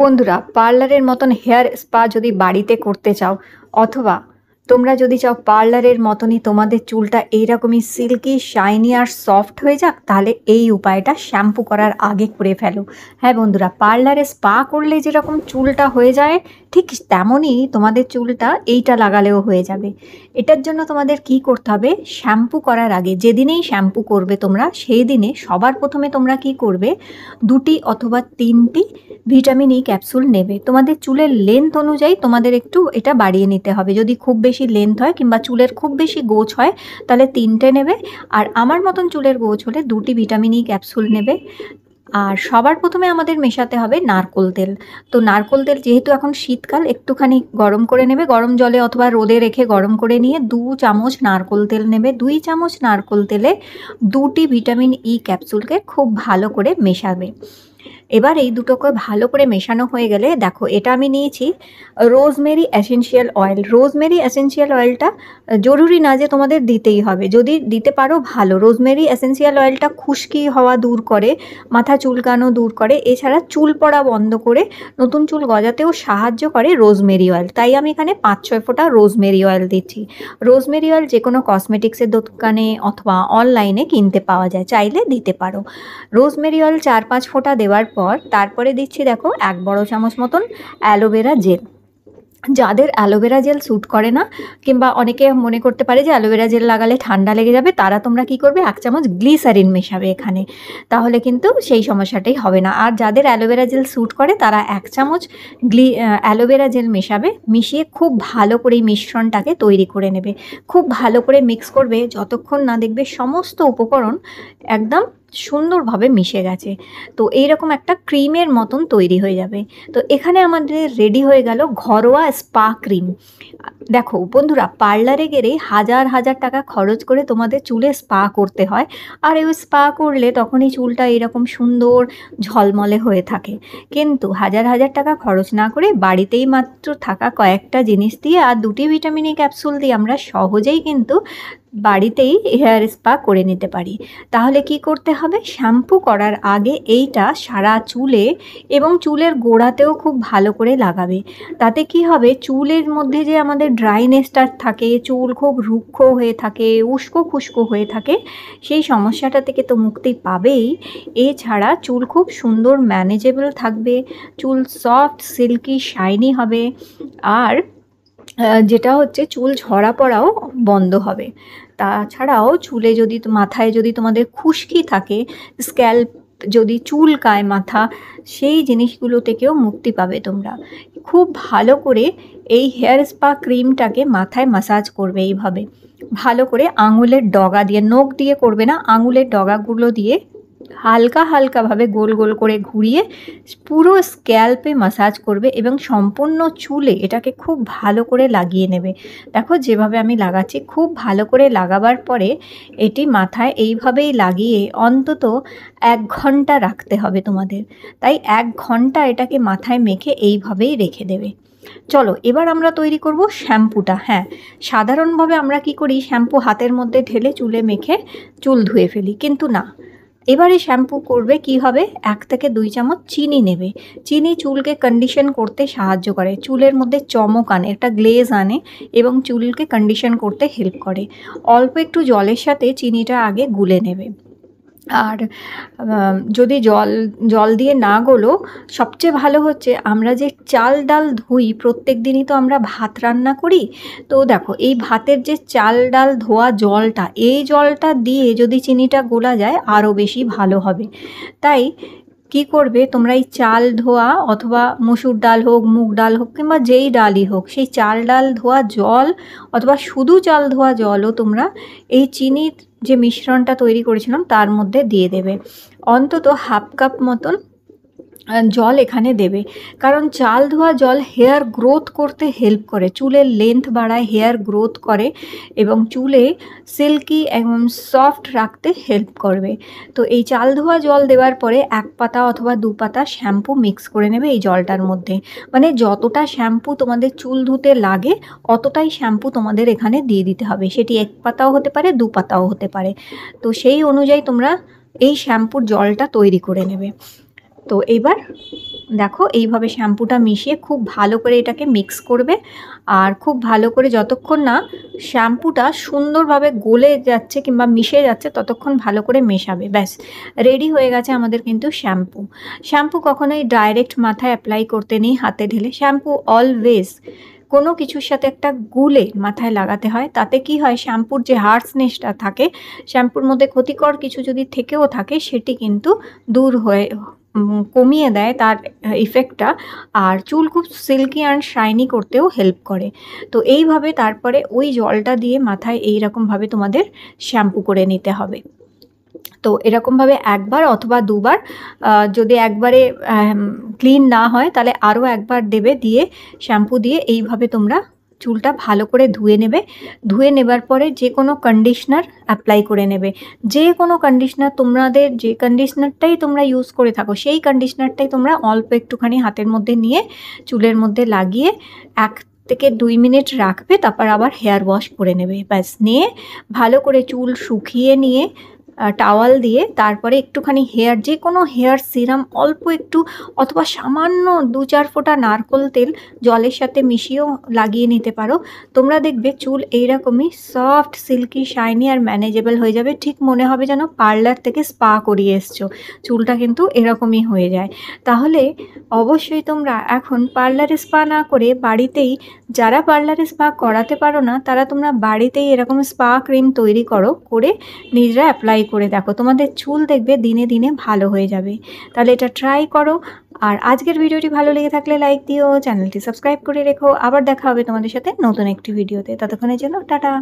বন্ধুরা পার্লারের মতন হেয়ার স্পা যদি বাড়িতে করতে চাও অথবা তোমরা যদি চাও পার্লারের মতনই তোমাদের চুলটা এইরকমই সিল্কি শাইনি আর সফট হয়ে যাক তাহলে এই উপায়টা শ্যাম্পু করার আগে করে ফেলো হ্যাঁ বন্ধুরা পার্লারে স্পা করলে যেরকম চুলটা হয়ে যায় ঠিক তেমনই তোমাদের চুলটা এইটা লাগালেও হয়ে যাবে এটার জন্য তোমাদের কি করতে হবে শ্যাম্পু করার আগে যেদিনেই শ্যাম্পু করবে তোমরা সেই দিনে সবার প্রথমে তোমরা কি করবে দুটি অথবা তিনটি ভিটামিন ই ক্যাপসুল নেবে তোমাদের চুলের লেন্থ অনুযায়ী তোমাদের একটু এটা বাড়িয়ে নিতে হবে যদি খুব বেশি বেশি লেন্থ হয় কিংবা চুলের খুব বেশি গোছ হয় তাহলে তিনটে নেবে আর আমার মতন চুলের গোছ হলে দুটি ভিটামিন ই ক্যাপসুল নেবে আর সবার প্রথমে আমাদের মেশাতে হবে নারকোল তেল তো নারকোল তেল যেহেতু এখন শীতকাল একটুখানি গরম করে নেবে গরম জলে অথবা রোদে রেখে গরম করে নিয়ে দু চামচ নারকোল তেল নেবে দুই চামচ নারকোল তেলে দুটি ভিটামিন ই ক্যাপসুলকে খুব ভালো করে মেশাবে এবার এই দুটোকে ভালো করে মেশানো হয়ে গেলে দেখো এটা আমি নিয়েছি rosemary essential oil rosemary essential অয়েলটা জরুরি না যে তোমাদের দিতেই হবে যদি দিতে পারো ভালো রোজমেরি অ্যাসেন্সিয়াল অয়েলটা খুশকি হওয়া দূর করে মাথা চুলকানো দূর করে এছাড়া চুল পড়া বন্ধ করে নতুন চুল গজাতেও সাহায্য করে রোজমেরি অয়েল তাই আমি এখানে পাঁচ ছয় ফোঁটা রোজমেরি অয়েল দিচ্ছি রোজমেরি অয়েল যে কোনো কসমেটিক্সের দোকানে অথবা অনলাইনে কিনতে পাওয়া যায় চাইলে দিতে পারো রোজমেরি অয়েল চার পাঁচ ফোঁটা দেওয়ার পর তারপরে দিচ্ছি দেখো এক বড় চামচ মতন অ্যালোভেরা জেল যাদের অ্যালোভেরা জেল স্যুট করে না কিংবা অনেকে মনে করতে পারে যে অ্যালোভেরা জেল লাগালে ঠান্ডা লেগে যাবে তারা তোমরা কি করবে এক চামচ গ্লিসারিন মেশাবে এখানে তাহলে কিন্তু সেই সমস্যাটাই হবে না আর যাদের অ্যালোভেরা জেল স্যুট করে তারা এক চামচ গ্লি অ্যালোভেরা জেল মেশাবে মিশিয়ে খুব ভালো করে এই মিশ্রণটাকে তৈরি করে নেবে খুব ভালো করে মিক্স করবে যতক্ষণ না দেখবে সমস্ত উপকরণ একদম সুন্দরভাবে মিশে গেছে তো এইরকম একটা ক্রিমের মতন তৈরি হয়ে যাবে তো এখানে আমাদের রেডি হয়ে গেল ঘরোয়া স্পা ক্রিম দেখো বন্ধুরা পার্লারে গেলে হাজার হাজার টাকা খরচ করে তোমাদের চুলে স্পা করতে হয় আর এই স্পা করলে তখনই চুলটা এরকম সুন্দর ঝলমলে হয়ে থাকে কিন্তু হাজার হাজার টাকা খরচ না করে বাড়িতেই মাত্র থাকা কয়েকটা জিনিস দিয়ে আর দুটি ভিটামিন ক্যাপসুল দিয়ে আমরা সহজেই কিন্তু বাড়িতেই হেয়ার স্পা করে নিতে পারি তাহলে কি করতে হবে শ্যাম্পু করার আগে এইটা সারা চুলে এবং চুলের গোড়াতেও খুব ভালো করে লাগাবে তাতে কি হবে চুলের মধ্যে যে আমাদের ড্রাইনেসটা থাকে চুল খুব রুক্ষ হয়ে থাকে উস্কো খুস্কো হয়ে থাকে সেই সমস্যাটা থেকে তো মুক্তি পাবেই এছাড়া চুল খুব সুন্দর ম্যানেজেবল থাকবে চুল সফট সিল্কি শাইনি হবে আর যেটা হচ্ছে চুল ঝরা পড়াও বন্ধ হবে তাছাড়াও চুলে যদি মাথায় যদি তোমাদের খুশকি থাকে স্ক্যাল্প যদি চুল কায় মাথা সেই জিনিসগুলো থেকেও মুক্তি পাবে তোমরা খুব ভালো করে এই হেয়ার স্পা ক্রিমটাকে মাথায় মাসাজ করবে এইভাবে ভালো করে আঙুলের ডগা দিয়ে নখ দিয়ে করবে না আঙুলের ডগাগুলো দিয়ে হালকা হালকাভাবে গোল গোল করে ঘুরিয়ে পুরো স্ক্যাল্পে মাসাজ করবে এবং সম্পূর্ণ চুলে এটাকে খুব ভালো করে লাগিয়ে নেবে দেখো যেভাবে আমি লাগাচ্ছি খুব ভালো করে লাগাবার পরে এটি মাথায় এইভাবেই লাগিয়ে অন্তত এক ঘন্টা রাখতে হবে তোমাদের তাই এক ঘন্টা এটাকে মাথায় মেখে এইভাবেই রেখে দেবে চলো এবার আমরা তৈরি করব শ্যাম্পুটা হ্যাঁ সাধারণভাবে আমরা কি করি শ্যাম্পু হাতের মধ্যে ঢেলে চুলে মেখে চুল ধুয়ে ফেলি কিন্তু না এবারে শ্যাম্পু করবে কি হবে এক থেকে দুই চামচ চিনি নেবে চিনি চুলকে কন্ডিশন করতে সাহায্য করে চুলের মধ্যে চমক আনে একটা গ্লেজ আনে এবং চুলকে কন্ডিশন করতে হেল্প করে অল্প একটু জলের সাথে চিনিটা আগে গুলে নেবে আর যদি জল জল দিয়ে না গলো সবচেয়ে ভালো হচ্ছে আমরা যে চাল ডাল ধুই প্রত্যেক দিনই তো আমরা ভাত রান্না করি তো দেখো এই ভাতের যে চাল ডাল ধোয়া জলটা এই জলটা দিয়ে যদি চিনিটা গোলা যায় আরও বেশি ভালো হবে তাই কি করবে তোমরা এই চাল ধোয়া অথবা মসুর ডাল হোক মুগ ডাল হোক কিংবা যেই ডালই হোক সেই চাল ডাল ধোয়া জল অথবা শুধু চাল ধোয়া জলও তোমরা এই চিনির যে মিশ্রণটা তৈরি করেছিলাম তার মধ্যে দিয়ে দেবে অন্তত হাফ কাপ মতন জল এখানে দেবে কারণ চাল ধোয়া জল হেয়ার গ্রোথ করতে হেল্প করে চুলের লেন্থ বাড়ায় হেয়ার গ্রোথ করে এবং চুলে সিল্কি এবং সফট রাখতে হেল্প করবে তো এই চাল ধোয়া জল দেওয়ার পরে এক পাতা অথবা দু পাতা শ্যাম্পু মিক্স করে নেবে এই জলটার মধ্যে মানে যতটা শ্যাম্পু তোমাদের চুল ধুতে লাগে অতটাই শ্যাম্পু তোমাদের এখানে দিয়ে দিতে হবে সেটি এক পাতাও হতে পারে দু পাতাও হতে পারে তো সেই অনুযায়ী তোমরা এই শ্যাম্পুর জলটা তৈরি করে নেবে তো এবার দেখো এইভাবে শ্যাম্পুটা মিশিয়ে খুব ভালো করে এটাকে মিক্স করবে আর খুব ভালো করে যতক্ষণ না শ্যাম্পুটা সুন্দরভাবে গলে যাচ্ছে কিংবা মিশে যাচ্ছে ততক্ষণ ভালো করে মেশাবে ব্যাস রেডি হয়ে গেছে আমাদের কিন্তু শ্যাম্পু শ্যাম্পু কখনোই ডাইরেক্ট মাথায় অ্যাপ্লাই করতে নেই হাতে ঢেলে শ্যাম্পু অলওয়েজ কোনো কিছুর সাথে একটা গুলে মাথায় লাগাতে হয় তাতে কি হয় শ্যাম্পুর যে হার্সনেসটা থাকে শ্যাম্পুর মধ্যে ক্ষতিকর কিছু যদি থেকেও থাকে সেটি কিন্তু দূর হয়ে কমিয়ে দেয় তার ইফেক্টটা আর চুল খুব সিল্কি অ্যান্ড শাইনি করতেও হেল্প করে তো এইভাবে তারপরে ওই জলটা দিয়ে মাথায় এই রকমভাবে তোমাদের শ্যাম্পু করে নিতে হবে তো এরকমভাবে একবার অথবা দুবার যদি একবারে ক্লিন না হয় তাহলে আরও একবার দেবে দিয়ে শ্যাম্পু দিয়ে এইভাবে তোমরা চুলটা ভালো করে ধুয়ে নেবে ধুয়ে নেবার পরে যে কোনো কন্ডিশনার অ্যাপ্লাই করে নেবে যে কোনো কন্ডিশনার তোমাদের যে কন্ডিশনারটাই তোমরা ইউজ করে থাকো সেই কন্ডিশনারটাই তোমরা অল্প একটুখানি হাতের মধ্যে নিয়ে চুলের মধ্যে লাগিয়ে এক থেকে দুই মিনিট রাখবে তারপর আবার হেয়ার ওয়াশ করে নেবে ব্যাস নিয়ে ভালো করে চুল শুকিয়ে নিয়ে টাওয়াল দিয়ে তারপরে একটুখানি হেয়ার যে কোনো হেয়ার সিরাম অল্প একটু অথবা সামান্য দু চার ফোঁটা নারকোল তেল জলের সাথে মিশিয়েও লাগিয়ে নিতে পারো তোমরা দেখবে চুল এইরকমই সফট সিল্কি শাইনি আর ম্যানেজেবল হয়ে যাবে ঠিক মনে হবে যেন পার্লার থেকে স্পা করিয়ে এসছো চুলটা কিন্তু এরকমই হয়ে যায় তাহলে অবশ্যই তোমরা এখন পার্লারে স্পা না করে বাড়িতেই যারা পার্লারে স্পা করাতে পারো না তারা তোমরা বাড়িতেই এরকম স্পা ক্রিম তৈরি করো করে নিজেরা অ্যাপ্লাই করে দেখো তোমাদের চুল দেখবে দিনে দিনে ভালো হয়ে যাবে তাহলে এটা ট্রাই করো আর আজকের ভিডিওটি ভালো লেগে থাকলে লাইক দিও চ্যানেলটি সাবস্ক্রাইব করে রেখো আবার দেখা হবে তোমাদের সাথে নতুন একটি ভিডিওতে ততক্ষণের জন্য টাটা